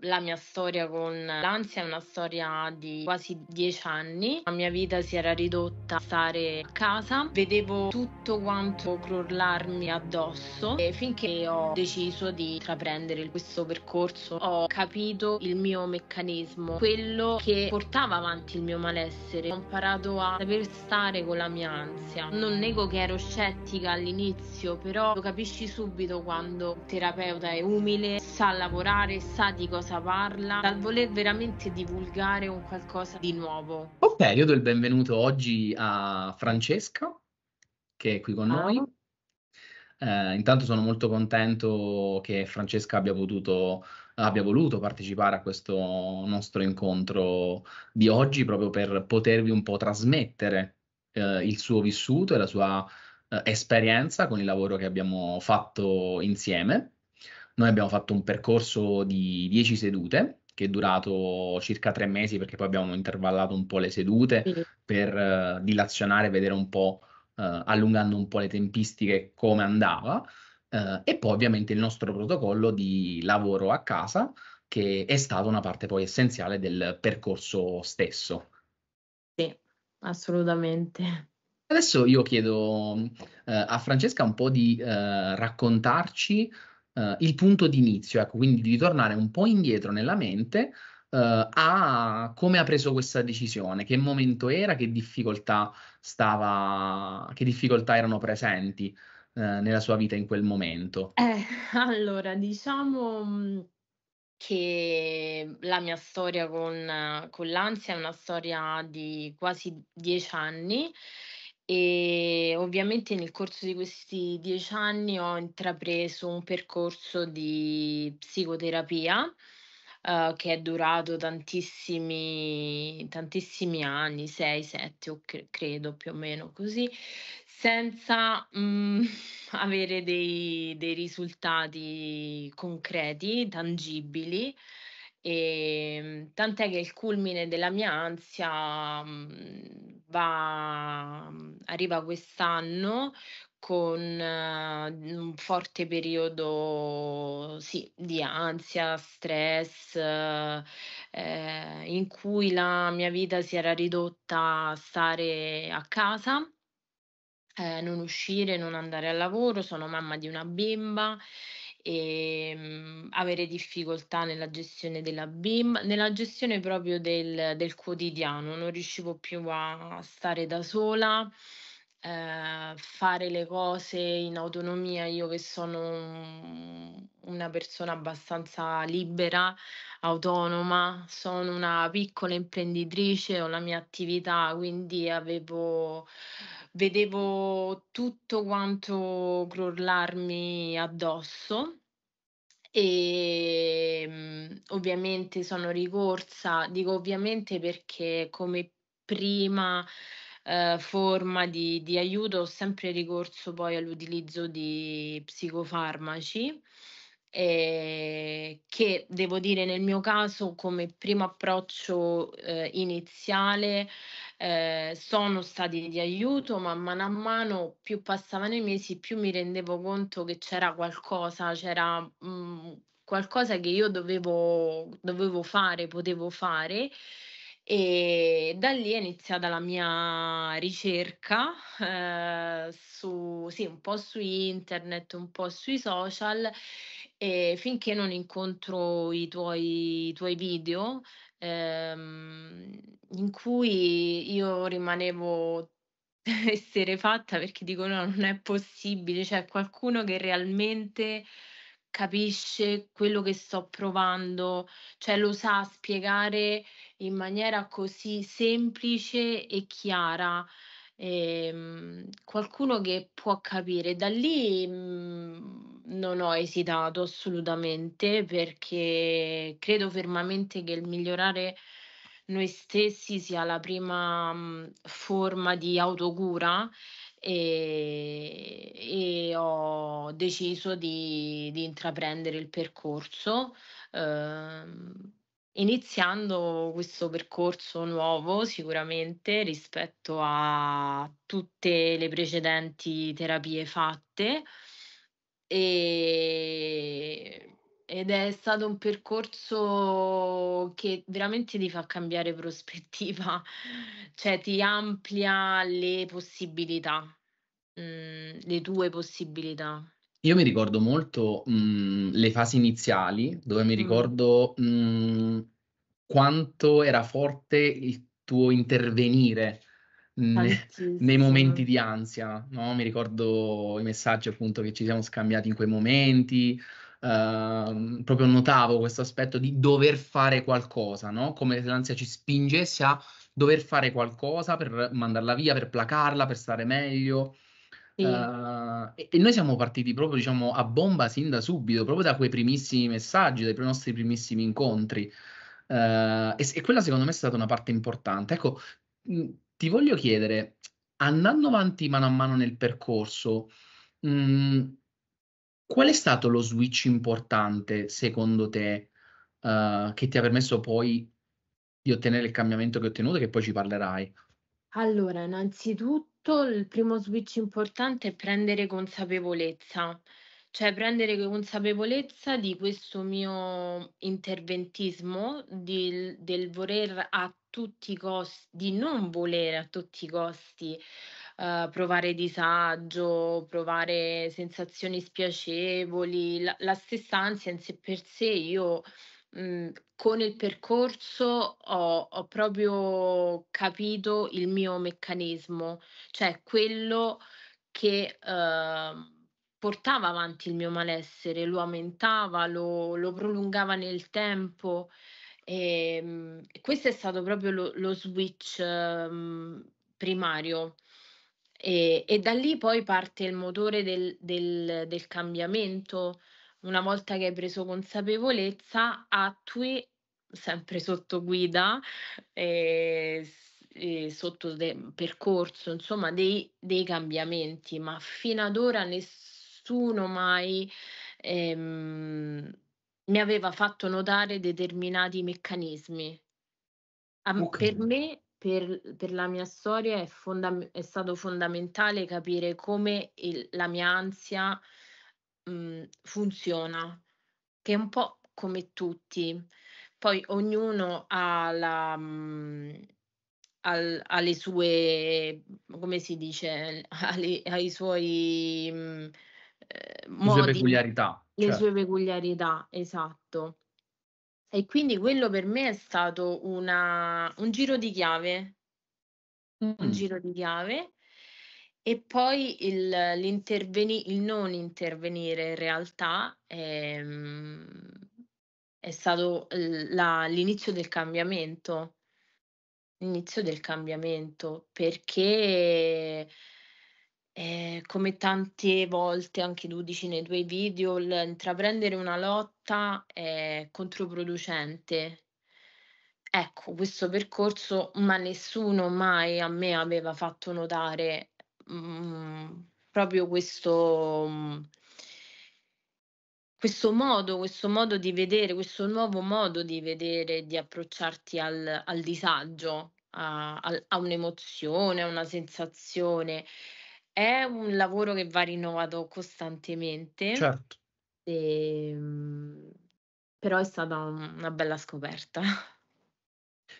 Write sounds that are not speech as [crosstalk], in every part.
La mia storia con l'ansia è una storia di quasi dieci anni. La mia vita si era ridotta a stare a casa, vedevo tutto quanto crollarmi addosso e finché ho deciso di intraprendere questo percorso ho capito il mio meccanismo, quello che portava avanti il mio malessere. Ho imparato a saper stare con la mia ansia. Non nego che ero scettica all'inizio, però lo capisci subito quando il terapeuta è umile, sa lavorare, sa di cosa parla, dal voler veramente divulgare un qualcosa di nuovo. Ok, io do il benvenuto oggi a Francesca, che è qui con ah. noi. Eh, intanto sono molto contento che Francesca abbia potuto abbia voluto partecipare a questo nostro incontro di oggi proprio per potervi un po' trasmettere eh, il suo vissuto e la sua eh, esperienza con il lavoro che abbiamo fatto insieme. Noi abbiamo fatto un percorso di 10 sedute che è durato circa tre mesi perché poi abbiamo intervallato un po' le sedute sì. per uh, dilazionare, vedere un po', uh, allungando un po' le tempistiche come andava. Uh, e poi ovviamente il nostro protocollo di lavoro a casa che è stata una parte poi essenziale del percorso stesso. Sì, assolutamente. Adesso io chiedo uh, a Francesca un po' di uh, raccontarci eh, il punto di inizio, ecco, quindi di ritornare un po' indietro nella mente eh, a come ha preso questa decisione, che momento era, che difficoltà stava, che difficoltà erano presenti eh, nella sua vita in quel momento. Eh, [laughs] allora, diciamo mm, che la mia storia con, con l'ansia è una storia di quasi dieci anni e ovviamente nel corso di questi dieci anni ho intrapreso un percorso di psicoterapia eh, che è durato tantissimi, tantissimi anni, 6, 7 cre- credo più o meno così, senza mh, mm, [laughs] avere dei, dei risultati concreti, tangibili. E, ehm, tant'è che il culmine della mia ansia mh, mhmm, va, mhmm, arriva quest'anno con uh, un forte periodo sì, di ansia, stress, uh, eh, in cui la mia vita si era ridotta a stare a casa, eh, non uscire, non andare al lavoro, sono mamma di una bimba e ehm, avere difficoltà nella gestione della BIM, nella gestione proprio del, del quotidiano, non riuscivo più a stare da sola. Eh, fare le cose in autonomia, io che sono una persona abbastanza libera, autonoma, sono una piccola imprenditrice, ho la mia attività, quindi avevo vedevo tutto quanto crollarmi addosso e mhmm, ovviamente sono ricorsa, dico ovviamente perché come prima eh, forma di, di aiuto ho sempre ricorso poi all'utilizzo di psicofarmaci eh, che devo dire nel mio caso come primo approccio eh, iniziale eh, sono stati di aiuto, ma mano a mano più passavano i mesi, più mi rendevo conto che c'era qualcosa, c'era mh, mhmm, qualcosa che io dovevo, dovevo fare, potevo fare. E da lì è iniziata la mia ricerca eh, su, sì, un po' su internet, un po' sui social e finché non incontro i tuoi, i tuoi video ehm, in cui io rimanevo [laughs] fatta perché dico no, non è possibile, c'è cioè, qualcuno che realmente capisce quello che sto provando, cioè lo sa spiegare in maniera così semplice e chiara. Ehm, qualcuno che può capire da lì mh, mhmm, non ho esitato assolutamente perché credo fermamente che il migliorare noi stessi sia la prima mhmm, forma di autocura e, e ho deciso di, di, intraprendere il percorso. Eh, iniziando questo percorso nuovo sicuramente rispetto a tutte le precedenti terapie fatte, e... Ed è stato un percorso che veramente ti fa cambiare prospettiva, [laughs] cioè ti amplia le possibilità, mh, mm, le tue possibilità. Io mi ricordo molto mh, mm, le fasi iniziali, dove mi mm. ricordo mh, quanto era forte il tuo intervenire ne, nei momenti di ansia, no? Mi ricordo i messaggi appunto che ci siamo scambiati in quei momenti, Uh, proprio notavo questo aspetto di dover fare qualcosa, no? come se l'ansia ci spingesse a dover fare qualcosa per mandarla via, per placarla, per stare meglio. Uh, e, e, noi siamo partiti proprio diciamo, a bomba sin da subito, proprio da quei primissimi messaggi, dai nostri primissimi incontri. Uh, e, e, quella secondo me è stata una parte importante. Ecco, ti voglio chiedere, andando avanti mano a mano nel percorso, mh, mm, qual è stato lo switch importante secondo te uh, che ti ha permesso poi di ottenere il cambiamento che hai ottenuto, che poi ci parlerai? Allora, innanzitutto il primo switch importante è prendere consapevolezza, cioè prendere consapevolezza di questo mio interventismo, di, del voler att- tutti i costi, di non volere a tutti i costi uh, provare disagio, provare sensazioni spiacevoli, la, la, stessa ansia in sé per sé io mm, con il percorso ho, ho proprio capito il mio meccanismo, cioè quello che uh, portava avanti il mio malessere, lo aumentava, lo, lo prolungava nel tempo e, ehm, questo è stato proprio lo, lo switch mh, ehm, primario. E, e, da lì poi parte il motore del, del, del, cambiamento. Una volta che hai preso consapevolezza, attui sempre sotto guida, eh, eh, sotto de- percorso, insomma, dei, dei, cambiamenti, ma fino ad ora nessuno mai ehm, mi aveva fatto notare determinati meccanismi. A, okay. Per me, per, per, la mia storia, è, fonda- è stato fondamentale capire come il, la mia ansia mh, mm, funziona, che è un po' come tutti. Poi ognuno ha la... Mh, mm, al, alle sue, come si dice, alle, [laughs] ai suoi mh, mm, eh, modi, peculiarità le certo. sue peculiarità, esatto. E quindi quello per me è stato una, un giro di chiave, mm. un giro di chiave. E poi il, il non intervenire in realtà è, ehm, è stato la, l'inizio del cambiamento, Inizio del cambiamento, perché eh, come tante volte anche tu dici nei tuoi video, intraprendere una lotta è controproducente. Ecco, questo percorso, ma nessuno mai a me aveva fatto notare mh, mm, proprio questo, mh, mm, questo modo, questo modo di vedere, questo nuovo modo di vedere, di approcciarti al, al disagio, a, a, a un'emozione, a una sensazione. È un lavoro che va rinnovato costantemente. Certo. E, ehm, però è stata una bella scoperta. [laughs]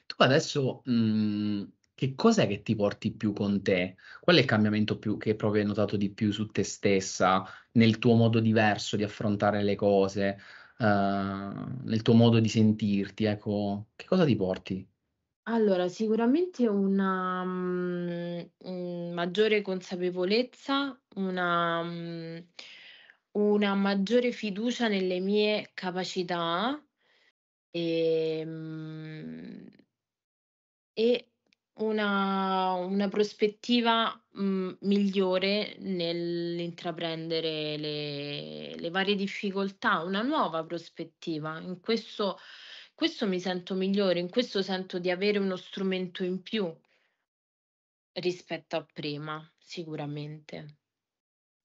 Tu adesso mh, mhmm, che cos'è che ti porti più con te? Qual è il cambiamento più che proprio hai notato di più su te stessa, nel tuo modo diverso di affrontare le cose, uh, nel tuo modo di sentirti? Ecco, che cosa ti porti? Allora, sicuramente una, mhmm, maggiore consapevolezza, una mhmm, una maggiore fiducia nelle mie capacità, ehm, e una una prospettiva, mhmm, migliore nell'intraprendere le le varie difficoltà, una nuova prospettiva. In questo questo mi sento migliore, in questo sento di avere uno strumento in più rispetto a prima, sicuramente.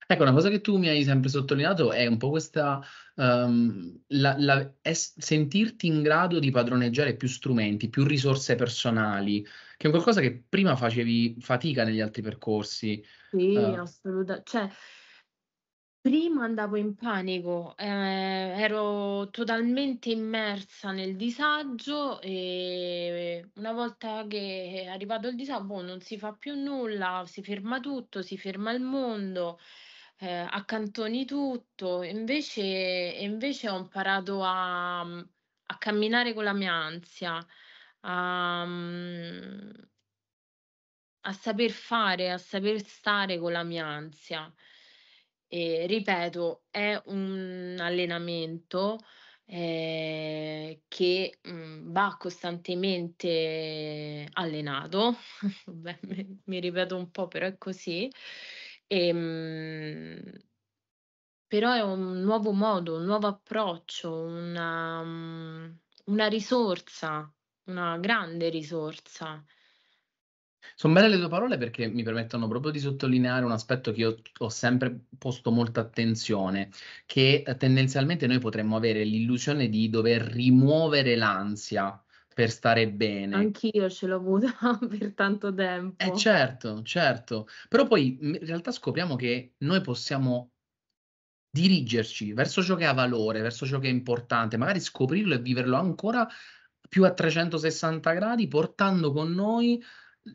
Ecco, una cosa che tu mi hai sempre sottolineato è un po' questa, um, la, la, sentirti in grado di padroneggiare più strumenti, più risorse personali, che è qualcosa che prima facevi fatica negli altri percorsi. Sì, uh, assolutamente. Cioè, Prima andavo in panico, ehm, ero totalmente immersa nel disagio e una volta che è arrivato il disagio, boh, non si fa più nulla, si ferma tutto, si ferma il mondo, eh, accantoni tutto. Invece, invece ho imparato a, a camminare con la mia ansia, a, a saper fare, a saper stare con la mia ansia. E, ripeto, è un allenamento eh, che mh, mm, va costantemente allenato, [laughs] Beh, mi, ripeto un po', però è così. E, ehm, mh, però è un nuovo modo, un nuovo approccio, una, mm, una risorsa, una grande risorsa sono belle le tue parole perché mi permettono proprio di sottolineare un aspetto che io ho sempre posto molta attenzione, che eh, tendenzialmente noi potremmo avere l'illusione di dover rimuovere l'ansia per stare bene. Anch'io ce l'ho avuta [laughs] per tanto eh, tempo. Eh certo, certo, però poi mm, in realtà scopriamo che noi possiamo dirigerci verso ciò che ha valore, verso ciò che è importante, magari scoprirlo e viverlo ancora più a 360 gradi, portando con noi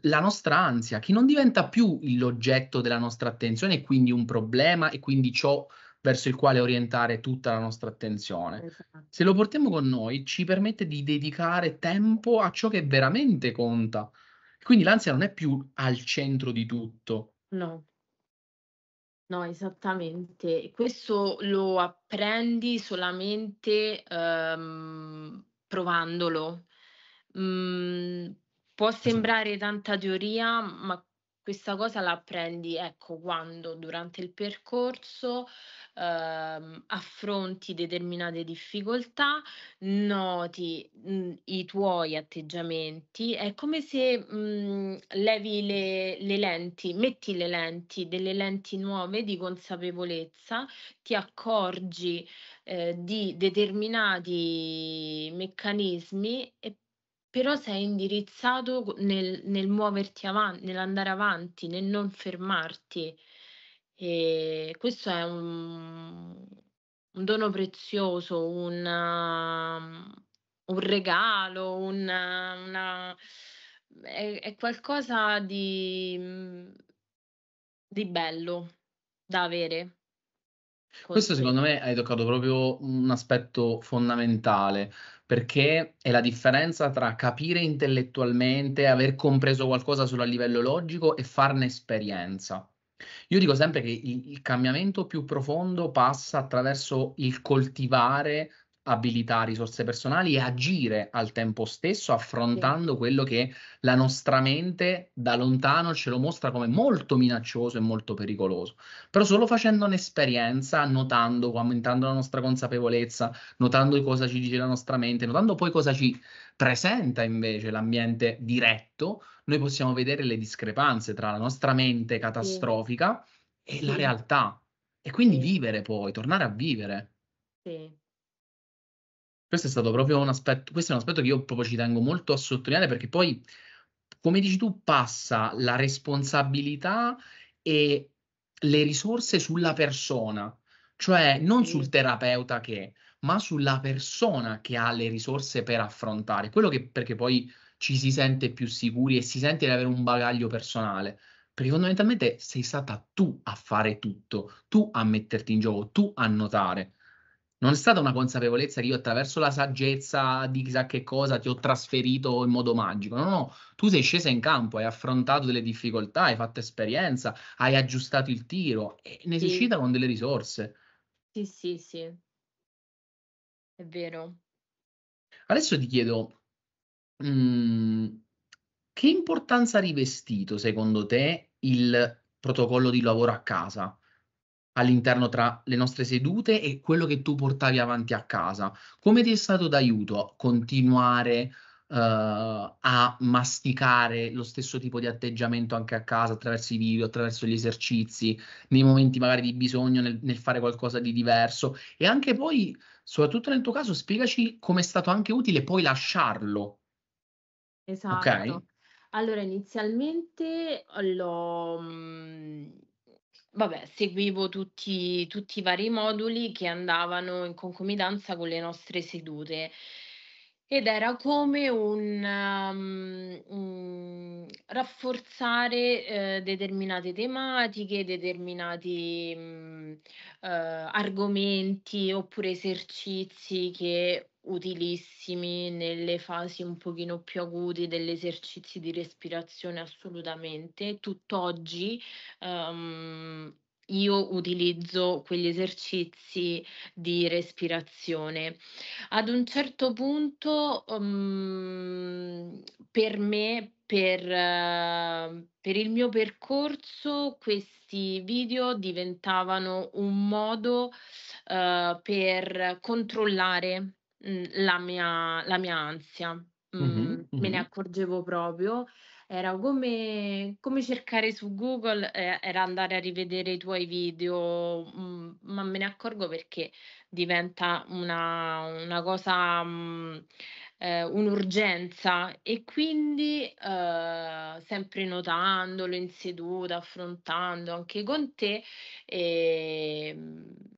la nostra ansia, che non diventa più l'oggetto della nostra attenzione e quindi un problema e quindi ciò verso il quale orientare tutta la nostra attenzione. Esatto. Se lo portiamo con noi ci permette di dedicare tempo a ciò che veramente conta. Quindi l'ansia non è più al centro di tutto. No. No, esattamente. Questo lo apprendi solamente um, provandolo. Mm, può sembrare tanta teoria, ma questa cosa la apprendi ecco, quando durante il percorso ehm, affronti determinate difficoltà, noti mh, mhmm, i tuoi atteggiamenti, è come se mh, mhmm, levi le, le lenti, metti le lenti, delle lenti nuove di consapevolezza, ti accorgi eh, di determinati meccanismi e però sei indirizzato nel, nel muoverti avanti, nell'andare avanti, nel non fermarti. E eh, questo è un, un dono prezioso, una, un, regalo, una, una, è, è, qualcosa di, di bello da avere. Questo secondo me hai toccato proprio un aspetto fondamentale, perché è la differenza tra capire intellettualmente, aver compreso qualcosa solo a livello logico e farne esperienza. Io dico sempre che il, il cambiamento più profondo passa attraverso il coltivare abilità, risorse personali e agire al tempo stesso affrontando sì. quello che la nostra mente da lontano ce lo mostra come molto minaccioso e molto pericoloso. Però solo facendo un'esperienza, notando, aumentando la nostra consapevolezza, notando cosa ci dice la nostra mente, notando poi cosa ci presenta invece l'ambiente diretto, noi possiamo vedere le discrepanze tra la nostra mente catastrofica sì. e sì. la realtà. E quindi vivere poi, tornare a vivere. Sì. Questo è stato proprio un aspetto, questo è un aspetto che io proprio ci tengo molto a sottolineare perché poi, come dici tu, passa la responsabilità e le risorse sulla persona, cioè non sul terapeuta che, ma sulla persona che ha le risorse per affrontare, quello che perché poi ci si sente più sicuri e si sente di avere un bagaglio personale. Perché fondamentalmente sei stata tu a fare tutto, tu a metterti in gioco, tu a notare non è stata una consapevolezza che io attraverso la saggezza di chissà che cosa ti ho trasferito in modo magico. No, no, tu sei scesa in campo, hai affrontato delle difficoltà, hai fatto esperienza, hai aggiustato il tiro e ne sì. sei uscita con delle risorse. Sì, sì, sì. È vero. Adesso ti chiedo, mh, mm, che importanza ha rivestito secondo te il protocollo di lavoro a casa? all'interno tra le nostre sedute e quello che tu portavi avanti a casa. Come ti è stato d'aiuto continuare uh, a masticare lo stesso tipo di atteggiamento anche a casa attraverso i video, attraverso gli esercizi, nei momenti magari di bisogno, nel, nel fare qualcosa di diverso e anche poi, soprattutto nel tuo caso, spiegaci come è stato anche utile poi lasciarlo. Esatto. Okay? Allora, inizialmente l'ho mm, Vabbè, seguivo tutti tutti i vari moduli che andavano in concomitanza con le nostre sedute. Ed era come un, mhmm, rafforzare, ehm, determinate tematiche, determinati, mhmm, ehm, argomenti oppure esercizi che utilissimi nelle fasi un pochino più acuti degli esercizi di respirazione assolutamente. Tutt'oggi um, io utilizzo quegli esercizi di respirazione. Ad un certo punto um, per me, per, per il mio percorso, questi video diventavano un modo uh, per controllare Mhmm, la mia la mia ansia. Mh-mh, Mhmm, me ne accorgevo proprio. Era come come cercare su Google, ehm, era andare a rivedere i tuoi video, mhmm, ma me ne accorgo perché diventa una una cosa, mhmm, ehm, un'urgenza e quindi, uhm, sempre notandolo in seduta, affrontando anche con te, ehm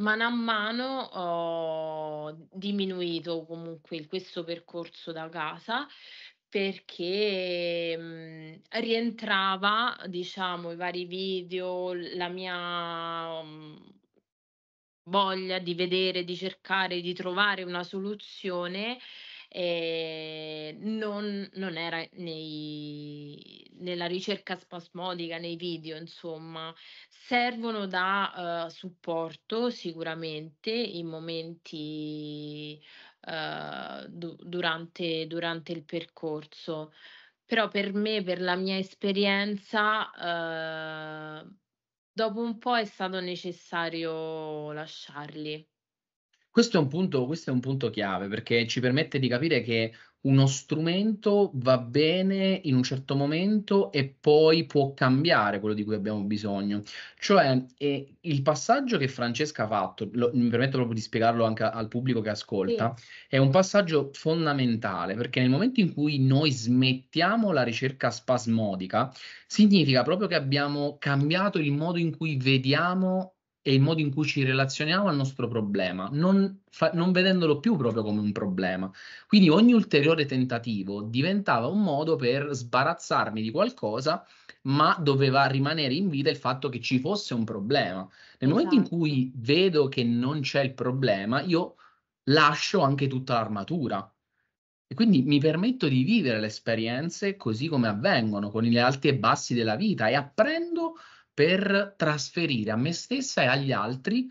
Man a mano ho diminuito comunque questo percorso da casa perché mh, mhmm, rientrava, diciamo, i vari video, la mia mh, mhmm, voglia di vedere, di cercare di trovare una soluzione e non, non, era nei, nella ricerca spasmodica, nei video, insomma, servono da uh, supporto sicuramente in momenti uh, du- durante, durante il percorso però per me, per la mia esperienza, eh, dopo un po' è stato necessario lasciarli. Questo è, un punto, questo è un punto chiave perché ci permette di capire che uno strumento va bene in un certo momento e poi può cambiare quello di cui abbiamo bisogno. Cioè, eh, il passaggio che Francesca ha fatto, lo, mi permetto proprio di spiegarlo anche al pubblico che ascolta, sì. è un passaggio fondamentale perché nel momento in cui noi smettiamo la ricerca spasmodica, significa proprio che abbiamo cambiato il modo in cui vediamo e il modo in cui ci relazioniamo al nostro problema, non, fa, non, vedendolo più proprio come un problema. Quindi ogni ulteriore tentativo diventava un modo per sbarazzarmi di qualcosa, ma doveva rimanere in vita il fatto che ci fosse un problema. Nel esatto. momento in cui esatto. vedo che non c'è il problema, io lascio anche tutta l'armatura. E quindi mi permetto di vivere le esperienze così come avvengono, con gli alti e bassi della vita e apprendo per trasferire a me stessa e agli altri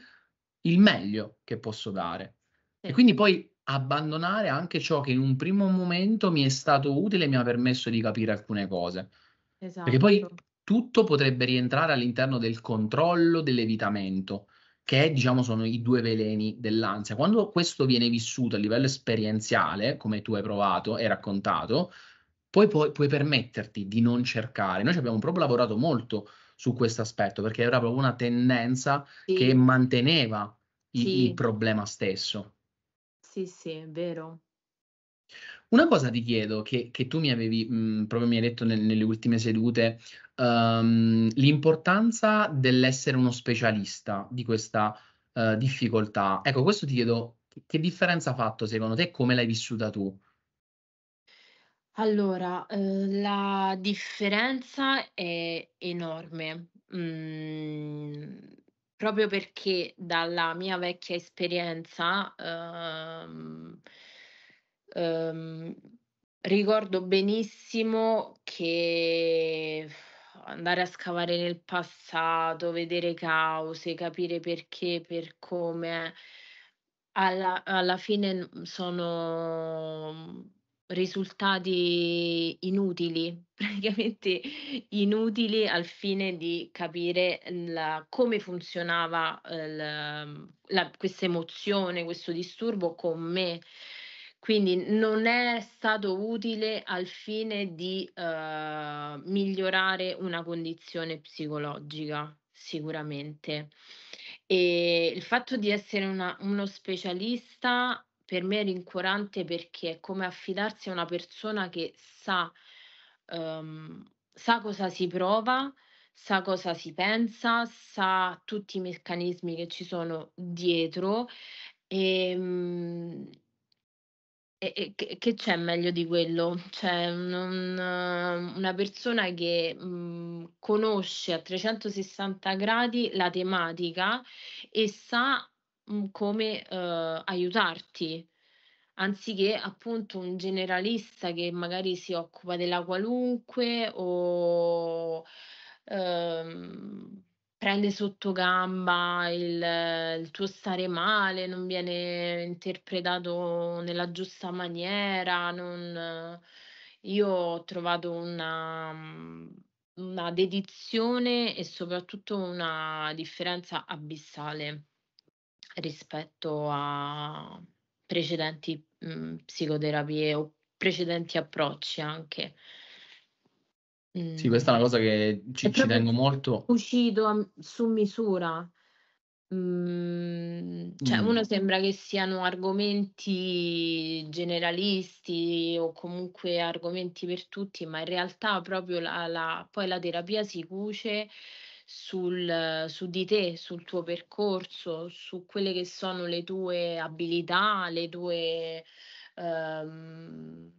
il meglio che posso dare. Sì. E quindi poi abbandonare anche ciò che in un primo momento mi è stato utile e mi ha permesso di capire alcune cose. Esatto. Perché poi esatto. tutto potrebbe rientrare all'interno del controllo, dell'evitamento, che diciamo sono i due veleni dell'ansia. Quando questo viene vissuto a livello esperienziale, come tu hai provato e raccontato, poi puoi, puoi permetterti di non cercare. Noi ci abbiamo proprio lavorato molto su questo aspetto, perché era proprio una tendenza sì. che manteneva i, sì. il problema stesso. Sì, sì, è vero. Una cosa ti chiedo, che, che tu mi avevi, mh, proprio mi hai detto nel, nelle ultime sedute, um, l'importanza dell'essere uno specialista di questa uh, difficoltà. Ecco, questo ti chiedo, che, che differenza ha fatto secondo te e come l'hai vissuta tu? Allora, uhm, la differenza è enorme, mhmm, proprio perché dalla mia vecchia esperienza, uhm, uhm, ricordo benissimo che andare a scavare nel passato, vedere cause, capire perché, per come, alla alla fine, mm, sono risultati inutili, [laughs] praticamente inutili al fine di capire la, come funzionava eh, la, mm, la, questa emozione, questo disturbo con me. Quindi non è stato utile al fine di eh, migliorare una condizione psicologica, sicuramente. E il fatto di essere una, uno specialista per me è rincuorante perché è come affidarsi a una persona che sa, um, sa cosa si prova, sa cosa si pensa, sa tutti i meccanismi che ci sono dietro e, um, e, e che c'è meglio di quello? C'è cioè, un, una persona che mh, mhmm, conosce a 360 gradi la tematica e sa Mm, come, uhm, aiutarti, anziché appunto un generalista che magari si occupa della qualunque o, uhm, prende sottogamba il il tuo stare male, non viene interpretato nella giusta maniera, non io ho trovato una una dedizione e soprattutto una differenza abissale rispetto a precedenti mh, mhmm, psicoterapie o precedenti approcci anche. Sì, mhmm questa è una cosa che ci, ci tengo molto. Uscito a, su misura. Mhmm, cioè, mm. uno sembra che siano argomenti generalisti o comunque argomenti per tutti, ma in realtà proprio la, la, poi la terapia si cuce sul, eh, su di te, sul tuo percorso, su quelle che sono le tue abilità, le tue... Ehm,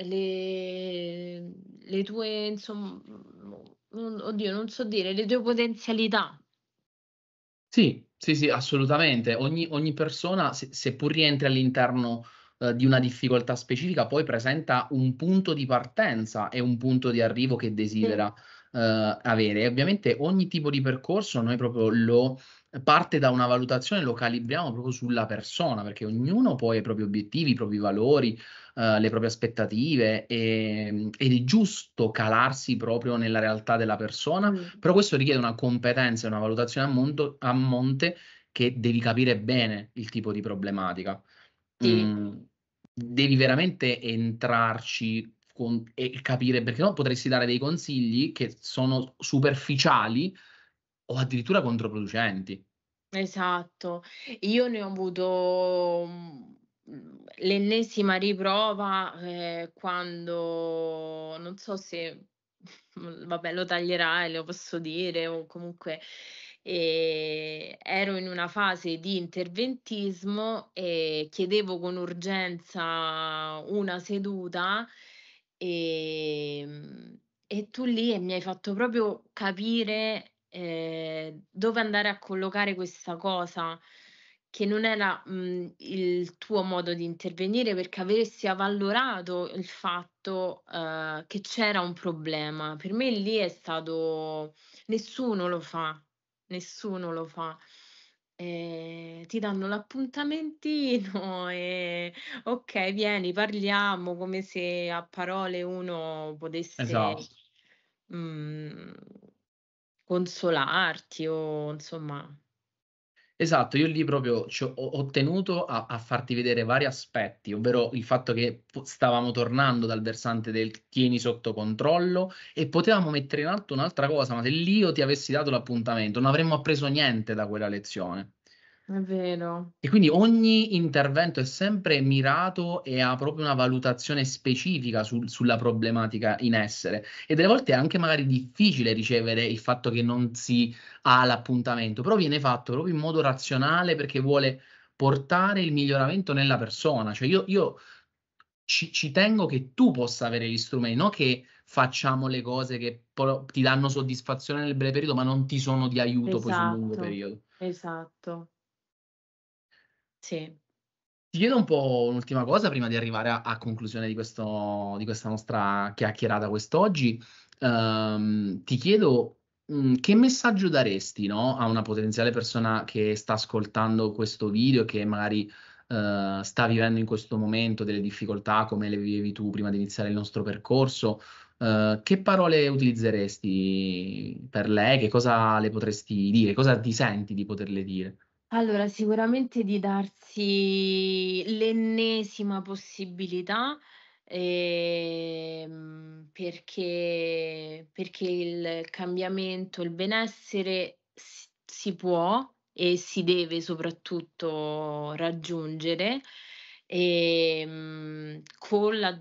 le, le tue, insomma, oddio, non so dire, le tue potenzialità, sì, sì, sì, assolutamente. Ogni, ogni persona, se, seppur rientri all'interno eh, di una difficoltà specifica, poi presenta un punto di partenza e un punto di arrivo che desidera. Sì eh, avere. Ovviamente ogni tipo di percorso noi proprio lo parte da una valutazione, lo calibriamo proprio sulla persona, perché ognuno poi ha i propri obiettivi, i propri valori, eh, le proprie aspettative e, ehm, ed è giusto calarsi proprio nella realtà della persona, mm. però questo richiede una competenza e una valutazione a, monto, a, monte che devi capire bene il tipo di problematica. Sì. Mm, devi veramente entrarci e capire perché non potresti dare dei consigli che sono superficiali o addirittura controproducenti. Esatto, io ne ho avuto mm, l'ennesima riprova eh, quando non so se [laughs] vabbè lo taglierai, lo posso dire o comunque eh, ero in una fase di interventismo e chiedevo con urgenza una seduta e, ehm, e tu lì mi hai fatto proprio capire eh, dove andare a collocare questa cosa che non era mh, mhmm, il tuo modo di intervenire perché avessi avvalorato il fatto uh, che c'era un problema. Per me lì è stato nessuno lo fa, nessuno lo fa. Eh, ti danno l'appuntamentino e ok, vieni, parliamo come se a parole uno potesse esatto. mh, mm, consolarti o insomma. Esatto, io lì proprio ho, tenuto a, a, farti vedere vari aspetti, ovvero il fatto che stavamo tornando dal versante del tieni sotto controllo e potevamo mettere in atto un'altra cosa, ma se lì io ti avessi dato l'appuntamento non avremmo appreso niente da quella lezione. È vero. E quindi ogni intervento è sempre mirato e ha proprio una valutazione specifica sul, sulla problematica in essere. E delle volte è anche magari difficile ricevere il fatto che non si ha l'appuntamento, però viene fatto proprio in modo razionale perché vuole portare il miglioramento nella persona. Cioè io, io ci, ci, tengo che tu possa avere gli strumenti, non che facciamo le cose che po- ti danno soddisfazione nel breve periodo, ma non ti sono di aiuto esatto, poi sul lungo esatto. periodo. Esatto. Sì. Ti chiedo un po' un'ultima cosa prima di arrivare a, a conclusione di, questo, di, questa nostra chiacchierata quest'oggi. Um, ti chiedo mh, mhmm, che messaggio daresti no, a una potenziale persona che sta ascoltando questo video, che magari uh, sta vivendo in questo momento delle difficoltà come le vivevi tu prima di iniziare il nostro percorso? Uh, che parole utilizzeresti per lei? Che cosa le potresti dire? Cosa ti senti di poterle dire? Allora, sicuramente di darsi l'ennesima possibilità, ehm, perché perché il cambiamento, il benessere s si può e si deve soprattutto raggiungere, ehm, con la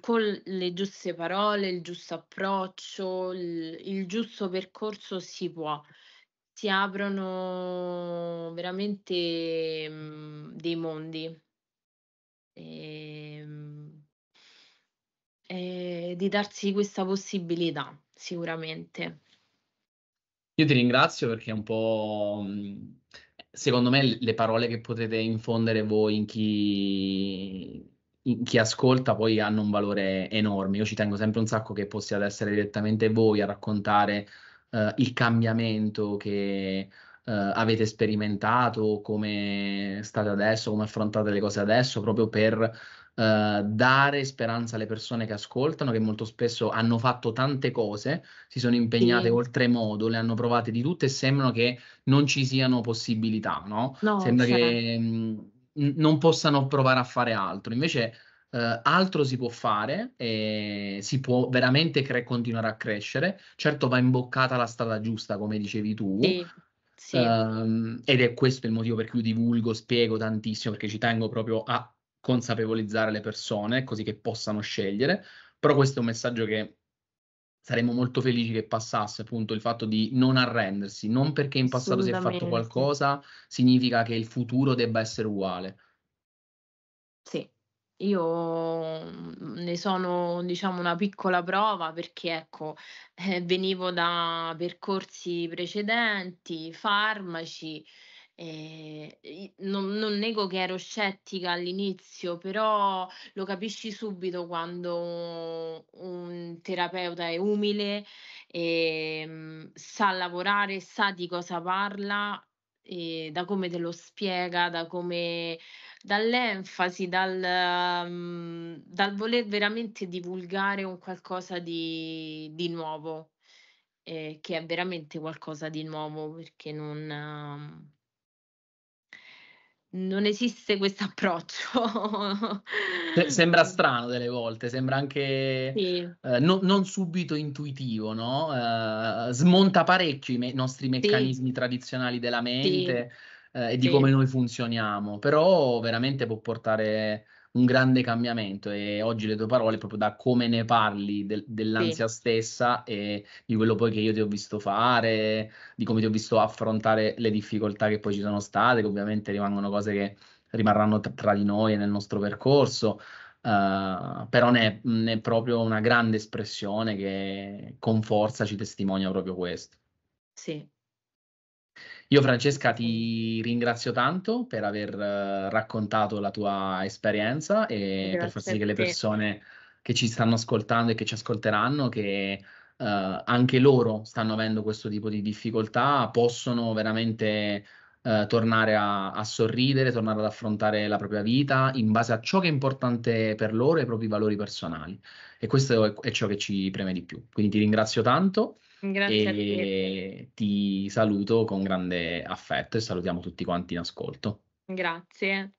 con le giuste parole, il giusto approccio, il il giusto percorso si può si aprono veramente mh, mhmm, dei mondi. E, ehm, e eh, di darsi questa possibilità, sicuramente. Io ti ringrazio perché è un po'... Mhmm, secondo me le parole che potete infondere voi in chi chi ascolta poi hanno un valore enorme. Io ci tengo sempre un sacco che possiate essere direttamente voi a raccontare eh, il cambiamento che eh, avete sperimentato, come state adesso, come affrontate le cose adesso, proprio per Uh, dare speranza alle persone che ascoltano, che molto spesso hanno fatto tante cose, si sono impegnate sì. oltremodo, le hanno provate di tutte e sembrano che non ci siano possibilità, no? no Sembra sarà. che mm, mh, non possano provare a fare altro. Invece Uh, altro si può fare e si può veramente cre- continuare a crescere. Certo va imboccata la strada giusta, come dicevi tu. Sì, sì. Um, ed è questo il motivo per cui divulgo, spiego tantissimo, perché ci tengo proprio a consapevolizzare le persone così che possano scegliere. Però questo è un messaggio che saremmo molto felici che passasse appunto il fatto di non arrendersi, non perché in passato si è fatto qualcosa significa che il futuro debba essere uguale. Sì, io mhmm, ne sono, diciamo, una piccola prova perché, ecco, eh, venivo da percorsi precedenti, farmaci. Eh, non, non, nego che ero scettica all'inizio, però lo capisci subito quando un terapeuta è umile, eh, sa lavorare, sa di cosa parla, eh, da come te lo spiega, da come dall'enfasi, dal, um, dal voler veramente divulgare un qualcosa di, di nuovo, eh, che è veramente qualcosa di nuovo perché non, um, non esiste questo approccio. [laughs] sembra strano delle volte, sembra anche sì. eh, no, non subito intuitivo, no? Eh, smonta parecchio i, me- nostri meccanismi sì. tradizionali della mente. Sì eh, e di sì. come noi funzioniamo, però veramente può portare un grande cambiamento e oggi le tue parole proprio da come ne parli del, dell'ansia sì. stessa e di quello poi che io ti ho visto fare, di come ti ho visto affrontare le difficoltà che poi ci sono state, che ovviamente rimangono cose che rimarranno tra, tra di noi e nel nostro percorso, uh, però ne ne è proprio una grande espressione che con forza ci testimonia proprio questo. Sì, io Francesca ti ringrazio tanto per aver eh, raccontato la tua esperienza e Grazie per far sì che le persone che ci stanno ascoltando e che ci ascolteranno, che uh, anche loro stanno avendo questo tipo di difficoltà, possono veramente uh, tornare a, a sorridere, tornare ad affrontare la propria vita in base a ciò che è importante per loro e i propri valori personali. E questo è, è ciò che ci preme di più. Quindi ti ringrazio tanto. Grazie e ti saluto con grande affetto e salutiamo tutti quanti in ascolto. Grazie.